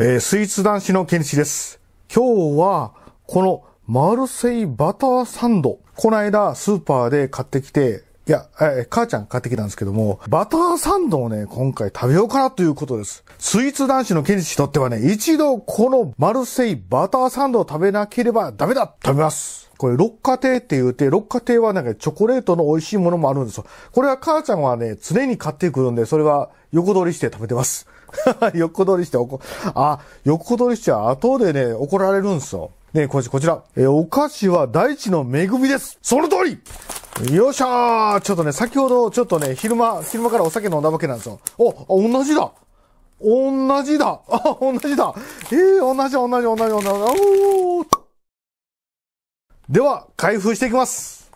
えー、スイーツ男子のケンチです。今日は、このマルセイバターサンド。この間、スーパーで買ってきて、いや、えー、母ちゃん買ってきたんですけども、バターサンドをね、今回食べようかなということです。スイーツ男子のケンチにとってはね、一度このマルセイバターサンドを食べなければダメだ食べます。これ、六花亭って言うて、六花亭はなんかチョコレートの美味しいものもあるんですよ。これは母ちゃんはね、常に買ってくるんで、それは横取りして食べてます。横取りして怒、あ、横取りしちゃ後でね、怒られるんすよ。ねこちら。えお菓子は大地の恵みです。その通りよっしゃーちょっとね、先ほど、ちょっとね、昼間、昼間からお酒飲んだわけなんですよ。お、あ、同じだ同じだあ、同じだえー、同じ、同じ、同じ、同じ、おーでは、開封していきます。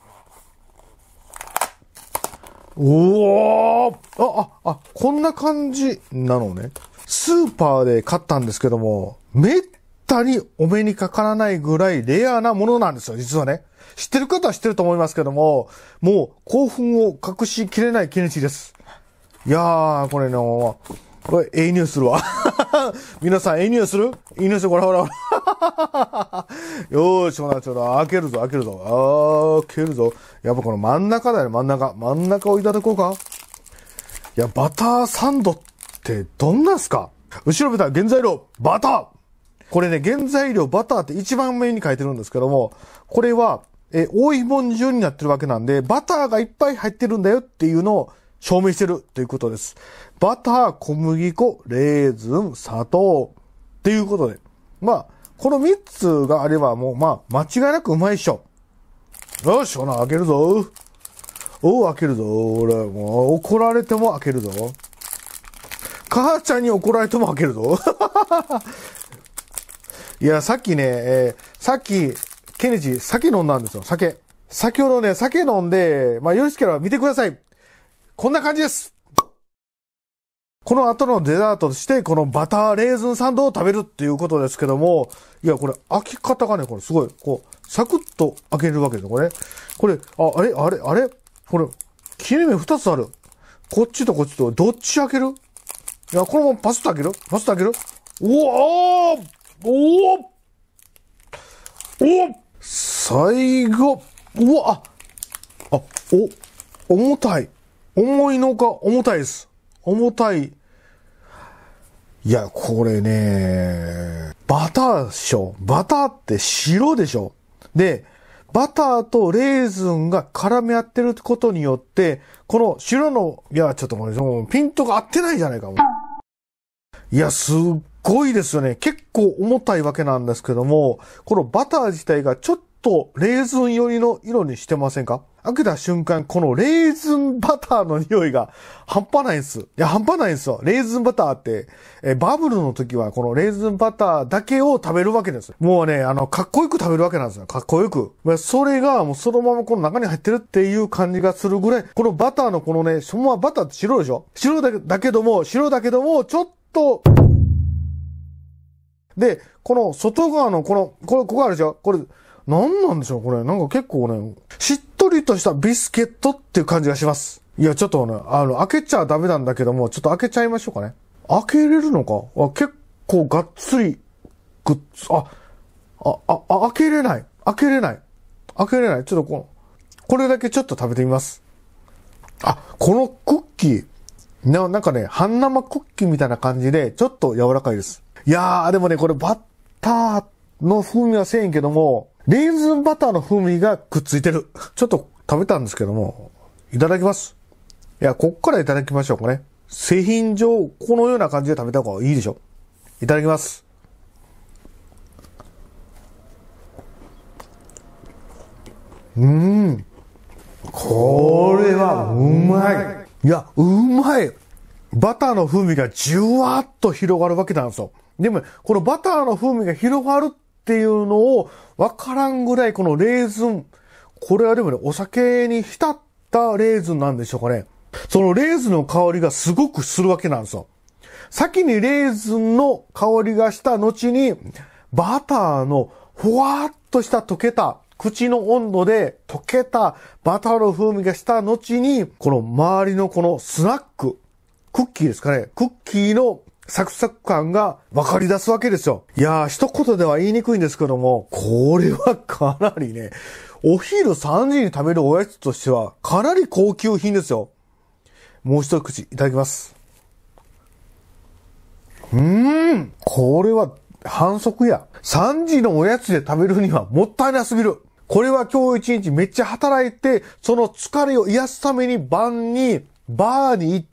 おおあ、あ、あ、こんな感じなのね。スーパーで買ったんですけども、めったにお目にかからないぐらいレアなものなんですよ、実はね。知ってる方は知ってると思いますけども、もう興奮を隠しきれない気持ちです。いやー、これの、これ、ええ匂いするわ。皆さん、ええ匂いするいい匂いするほらほらほら。よーし、ほら、ちょっと開けるぞ、開けるぞ。開けるぞ。やっぱこの真ん中だよね、真ん中。真ん中をいただこうか。いや、バターサンドってどんなすか後ろ見た原材料、バターこれね、原材料バターって一番上に書いてるんですけども、これは、え、多いもん順になってるわけなんで、バターがいっぱい入ってるんだよっていうのを証明してるということです。バター、小麦粉、レーズン、砂糖、っていうことで。まあ、この3つがあればもう、まあ、間違いなくうまいっしょ。よし、ほな、開けるぞ。おう、開けるぞ。俺、もう、怒られても開けるぞ。母ちゃんに怒られても開けるぞ。いや、さっきね、えー、さっき、ケネジ、酒飲んだんですよ、酒。先ほどね、酒飲んで、まあ、よろしければ見てください。こんな感じです。この後のデザートとして、このバターレーズンサンドを食べるっていうことですけども、いや、これ、開き方がね、これすごい、こう、サクッと開けるわけですよ、これ。これ、あ、あれ、あれ、あれこれ、切れ目二つある。こっちとこっちと、どっち開けるいや、このままパスッと開けるパスッと開けるおおおおお最後、うわ、あ、あ、お、重たい。思いのか重たいです。重たい。いや、これね、バターっしょ。バターって白でしょ。で、バターとレーズンが絡み合ってることによって、この白の、いや、ちょっと待って、ピントが合ってないじゃないか。いや、すっごいですよね。結構重たいわけなんですけども、このバター自体がちょっとレーズン寄りの色にしてませんか開けた瞬間、このレーズンバターの匂いが半端ないんです。いや、半端ないんですよ。レーズンバターって、えバブルの時はこのレーズンバターだけを食べるわけです。もうね、あの、かっこよく食べるわけなんですよ。かっこよく。それがもうそのままこの中に入ってるっていう感じがするぐらい、このバターのこのね、そのままバターって白でしょ白だけだけども、白だけども、ちょっと、で、この外側のこの、これ、ここあるでしょこれ、何なんでしょうこれ。なんか結構ね、しっとりとしたビスケットっていう感じがします。いや、ちょっとね、あの、開けちゃダメなんだけども、ちょっと開けちゃいましょうかね。開けれるのかあ結構がっつり、グッズ、あ、あ、あ、開けれない。開けれない。開けれない。ちょっとこの、これだけちょっと食べてみます。あ、このクッキー、な、なんかね、半生クッキーみたいな感じで、ちょっと柔らかいです。いやー、でもね、これバッターの風味はせえんけども、レーズンバターの風味がくっついてる。ちょっと食べたんですけども、いただきます。いや、こっからいただきましょうかね。製品上、このような感じで食べた方がいいでしょ。いただきます。うん。これはうまい。いや、うまい。バターの風味がじゅわっと広がるわけなんですよ。でも、このバターの風味が広がるっていうのをわからんぐらいこのレーズン、これはでもね、お酒に浸ったレーズンなんでしょうかね。そのレーズンの香りがすごくするわけなんですよ。先にレーズンの香りがした後に、バターのふわっとした溶けた、口の温度で溶けたバターの風味がした後に、この周りのこのスナック、クッキーですかね、クッキーのサクサク感が分かり出すわけですよ。いやー、一言では言いにくいんですけども、これはかなりね、お昼3時に食べるおやつとしては、かなり高級品ですよ。もう一口いただきます。うーん、これは反則や。3時のおやつで食べるにはもったいなすぎる。これは今日一日めっちゃ働いて、その疲れを癒すために晩にバーに行っ、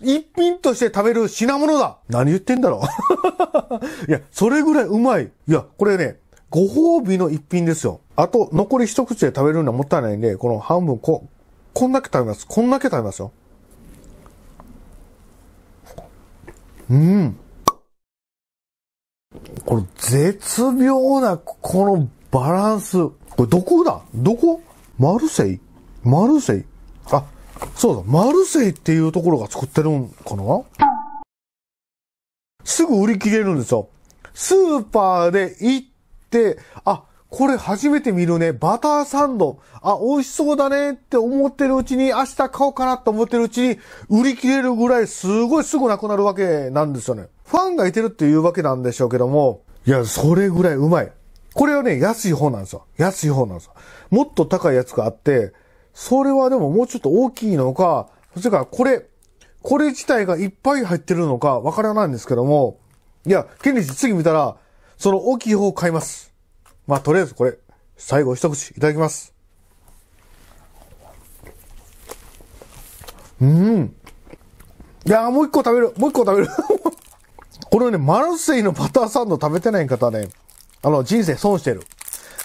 一品として食べる品物だ何言ってんだろう いや、それぐらいうまい。いや、これね、ご褒美の一品ですよ。あと、残り一口で食べるのはもったいないんで、この半分、こ、こんだけ食べます。こんだけ食べますよ。うん。この絶妙な、このバランス。これどこだどこマルセイマルセイあ、そうだ、マルセイっていうところが作ってるんかなすぐ売り切れるんですよ。スーパーで行って、あ、これ初めて見るね。バターサンド。あ、美味しそうだねって思ってるうちに、明日買おうかなと思ってるうちに、売り切れるぐらいすごいすぐなくなるわけなんですよね。ファンがいてるっていうわけなんでしょうけども、いや、それぐらいうまい。これはね、安い方なんですよ。安い方なんですよ。もっと高いやつがあって、それはでももうちょっと大きいのか、それからこれ、これ自体がいっぱい入ってるのかわからないんですけども、いや、ケッジ次見たら、その大きい方を買います。まあ、とりあえずこれ、最後一口いただきます。うん。いやもう一個食べる。もう一個食べる。このね、マルセイのバターサンド食べてない方ね、あの、人生損してる。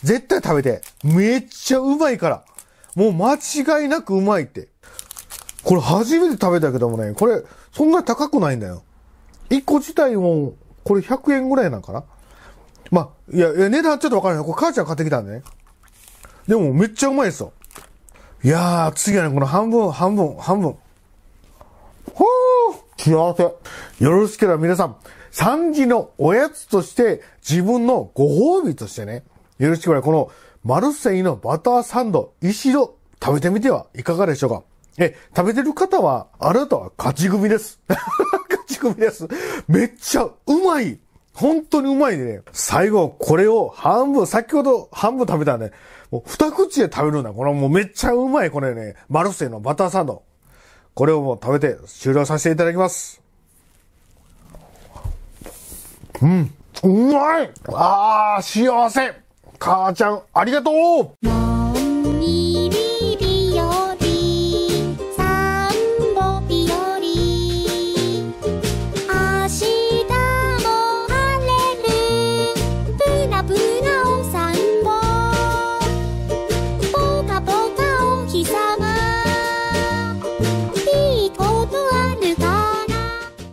絶対食べて。めっちゃうまいから。もう間違いなくうまいって。これ初めて食べたけどもね、これ、そんなに高くないんだよ。1個自体も、これ100円ぐらいなんかなまいや、いや値段ちょっとわからない。これ母ちゃん買ってきたんでね。でもめっちゃうまいですよ。いやー、次はね、この半分、半分、半分。ほー幸せ。よろしければ皆さん、3時のおやつとして、自分のご褒美としてね、よろしければこのマルセイのバターサンド、一度食べてみてはいかがでしょうかえ、食べてる方は、あなたは勝ち組です。勝ち組です。めっちゃうまい本当にうまいね。最後、これを半分、先ほど半分食べたね。もう二口で食べるんだ。これもうめっちゃうまい、これね。マルセイのバターサンド。これをもう食べて終了させていただきます。うん。うまいあー、幸せ母ちゃん、ありがとう